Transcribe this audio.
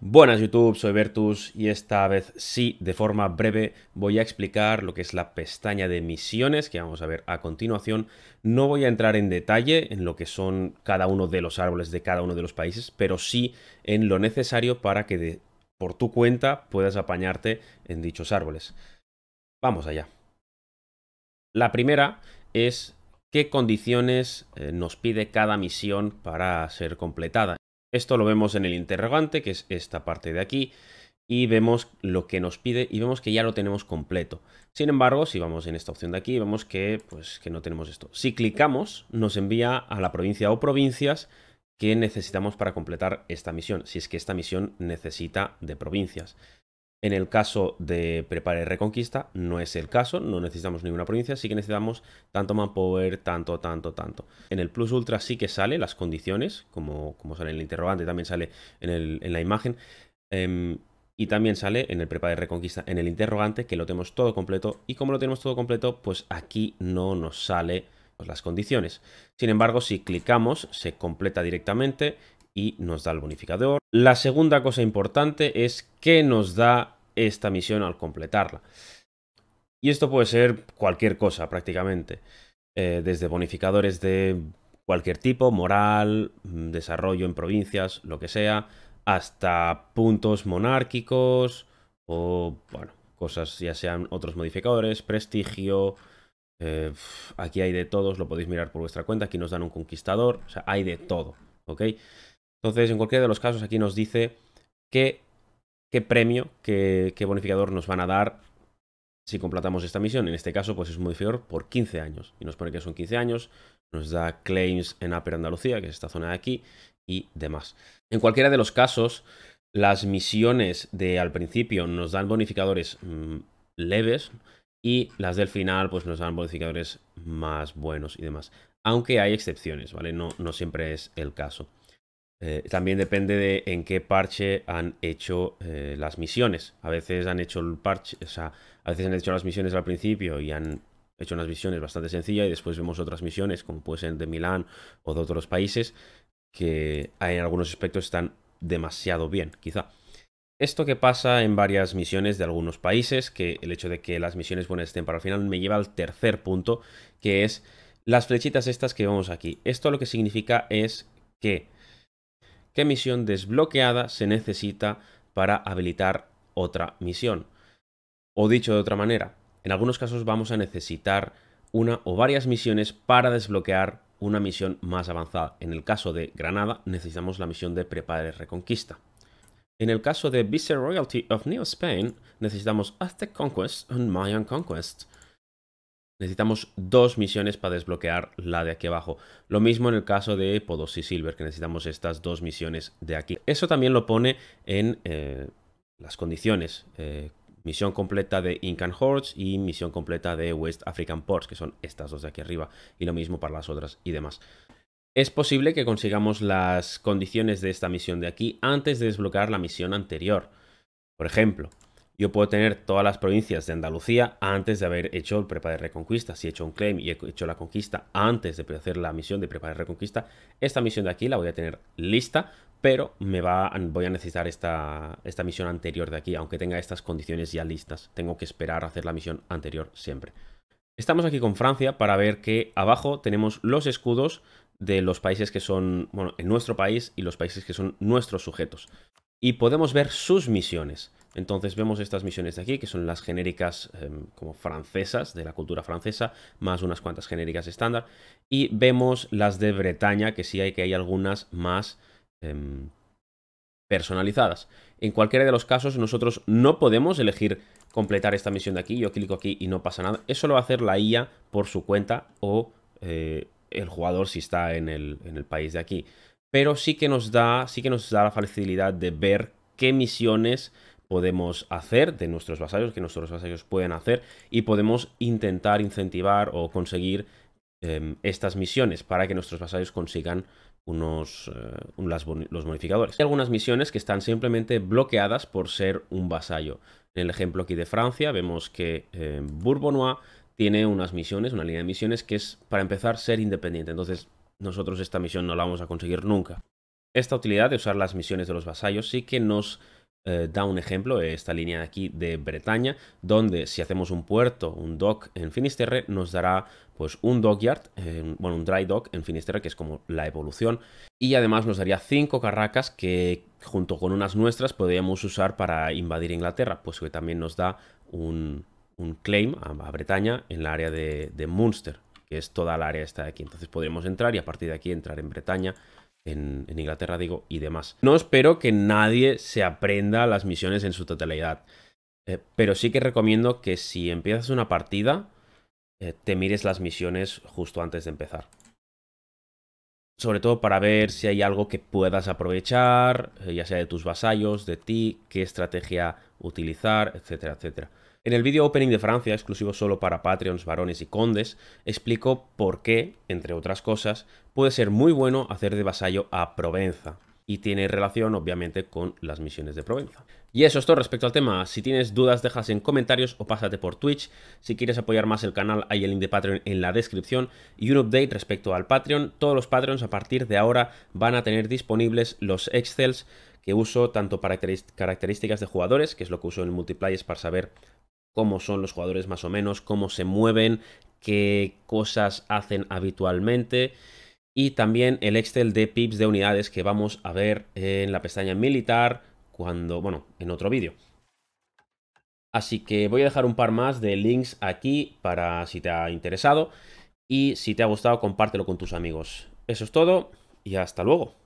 Buenas YouTube, soy Bertus y esta vez sí, de forma breve, voy a explicar lo que es la pestaña de misiones que vamos a ver a continuación. No voy a entrar en detalle en lo que son cada uno de los árboles de cada uno de los países, pero sí en lo necesario para que por tu cuenta puedas apañarte en dichos árboles. Vamos allá. La primera es qué condiciones eh, nos pide cada misión para ser completada. Esto lo vemos en el interrogante, que es esta parte de aquí, y vemos lo que nos pide y vemos que ya lo tenemos completo. Sin embargo, si vamos en esta opción de aquí, vemos que, pues, que no tenemos esto. Si clicamos, nos envía a la provincia o provincias que necesitamos para completar esta misión, si es que esta misión necesita de provincias. En el caso de Prepare Reconquista, no es el caso, no necesitamos ninguna provincia, sí que necesitamos tanto manpower, tanto, tanto, tanto. En el Plus Ultra sí que sale las condiciones, como, como sale en el interrogante, también sale en, la imagen. Em, y también sale en el Prepare Reconquista, en el interrogante, que lo tenemos todo completo. Y como lo tenemos todo completo, pues aquí no nos sale pues, las condiciones. Sin embargo, si clicamos, se completa directamente y nos da el bonificador. La segunda cosa importante es que nos da esta misión al completarla. Y esto puede ser cualquier cosa prácticamente, eh, desde bonificadores de cualquier tipo, moral, mm, desarrollo en provincias, lo que sea, hasta puntos monárquicos o, bueno, cosas ya sean otros modificadores, prestigio. Eh, aquí hay de todos, lo podéis mirar por vuestra cuenta. Aquí nos dan un conquistador, o sea, hay de todo, ¿ok? Entonces, en cualquiera de los casos, aquí nos dice que qué premio, qué, bonificador nos van a dar si completamos esta misión. En este caso, pues es un modificador por 15 años. Y nos pone que son 15 años, nos da claims en Upper Andalucía, que es esta zona de aquí, y demás. En cualquiera de los casos, las misiones de al principio nos dan bonificadores mm, leves y las del final pues nos dan bonificadores más buenos y demás. Aunque hay excepciones, ¿vale? no siempre es el caso. Eh, también depende de en qué parche han hecho eh, las misiones. A veces han hecho el parche, a veces han hecho las misiones al principio y han hecho unas misiones bastante sencillas y después vemos otras misiones, como puede ser de Milán o de otros países, que en algunos aspectos están demasiado bien, quizá. Esto que pasa en varias misiones de algunos países, que el hecho de que las misiones buenas estén para el final, me lleva al tercer punto, que es las flechitas estas que vemos aquí. Esto lo que significa es que qué misión desbloqueada se necesita para habilitar otra misión. O dicho de otra manera, en algunos casos vamos a necesitar una o varias misiones para desbloquear una misión más avanzada. En el caso de Granada necesitamos la misión de Prepare Reconquista. En el caso de Viceroyalty of New Spain necesitamos Aztec Conquest and Mayan Conquest. Necesitamos dos misiones para desbloquear la de aquí abajo. Lo mismo en el caso de Podos y Silver, que necesitamos estas dos misiones de aquí. Eso también lo pone en eh, las condiciones. Eh, misión completa de Incan Hordes y misión completa de West African Ports, que son estas dos de aquí arriba. Y lo mismo para las otras y demás. Es posible que consigamos las condiciones de esta misión de aquí antes de desbloquear la misión anterior. Por ejemplo, yo puedo tener todas las provincias de Andalucía antes de haber hecho el prepa de reconquista. Si he hecho un claim y he hecho la conquista antes de hacer la misión de preparar de reconquista, esta misión de aquí la voy a tener lista, pero me va, voy a necesitar esta, esta misión anterior de aquí, aunque tenga estas condiciones ya listas. Tengo que esperar a hacer la misión anterior siempre. Estamos aquí con Francia para ver que abajo tenemos los escudos de los países que son, bueno, en nuestro país y los países que son nuestros sujetos. Y podemos ver sus misiones. Entonces vemos estas misiones de aquí, que son las genéricas em, como francesas, de la cultura francesa, más unas cuantas genéricas estándar. Y vemos las de Bretaña, que sí hay que hay algunas más em, personalizadas. En cualquiera de los casos, nosotros no podemos elegir completar esta misión de aquí. Yo clico aquí y no pasa nada. Eso lo va a hacer la IA por su cuenta o eh, el jugador si está en el, país de aquí. Pero sí que nos da, sí que nos da la facilidad de ver qué misiones podemos hacer, de nuestros vasallos, que nuestros vasallos pueden hacer, y podemos intentar incentivar o conseguir em, estas misiones para que nuestros vasallos consigan unos, eh, los modificadores. Hay algunas misiones que están simplemente bloqueadas por ser un vasallo. En el ejemplo aquí de Francia vemos que eh, em, Bourbonois tiene unas misiones, una línea de misiones que es, para empezar, ser independiente. Entonces, nosotros esta misión no la vamos a conseguir nunca. Esta utilidad de usar las misiones de los vasallos sí que nos eh, da un ejemplo, esta línea de aquí de Bretaña, donde si hacemos un puerto, un dock en Finisterre, nos dará pues un dockyard, bueno, un dry dock en Finisterre, que es como la evolución, y además nos daría cinco carracas que junto con unas nuestras podríamos usar para invadir Inglaterra, pues que también nos da un, claim a, Bretaña en la área de, de Munster, que es toda la área esta de aquí. Entonces podríamos entrar y a partir de aquí entrar en Bretaña en, Inglaterra, digo, y demás. No espero que nadie se aprenda las misiones en su totalidad, eh, pero sí que recomiendo que si empiezas una partida, eh, te mires las misiones justo antes de empezar. Sobre todo para ver si hay algo que puedas aprovechar, eh, ya sea de tus vasallos, de ti, qué estrategia utilizar, etcétera, etcétera. En el vídeo Opening de Francia, exclusivo solo para Patreons, varones y condes, explico por qué, entre otras cosas, puede ser muy bueno hacer de vasallo a Provenza. Y tiene relación, obviamente, con las misiones de Provenza. Y eso es todo respecto al tema. Si tienes dudas, déjalas en comentarios o pásate por Twitch. Si quieres apoyar más el canal, hay el link de Patreon en la descripción. Y un update respecto al Patreon. Todos los Patreons a partir de ahora van a tener disponibles los Excels que uso tanto para características de jugadores, que es lo que uso en Multiplayers para saber cómo son los jugadores más o menos, cómo se mueven, qué cosas hacen habitualmente y también el Excel de pips de unidades que vamos a ver en la pestaña militar cuando, bueno, en otro vídeo. Así que voy a dejar un par más de links aquí para si te ha interesado y si te ha gustado compártelo con tus amigos. Eso es todo y hasta luego.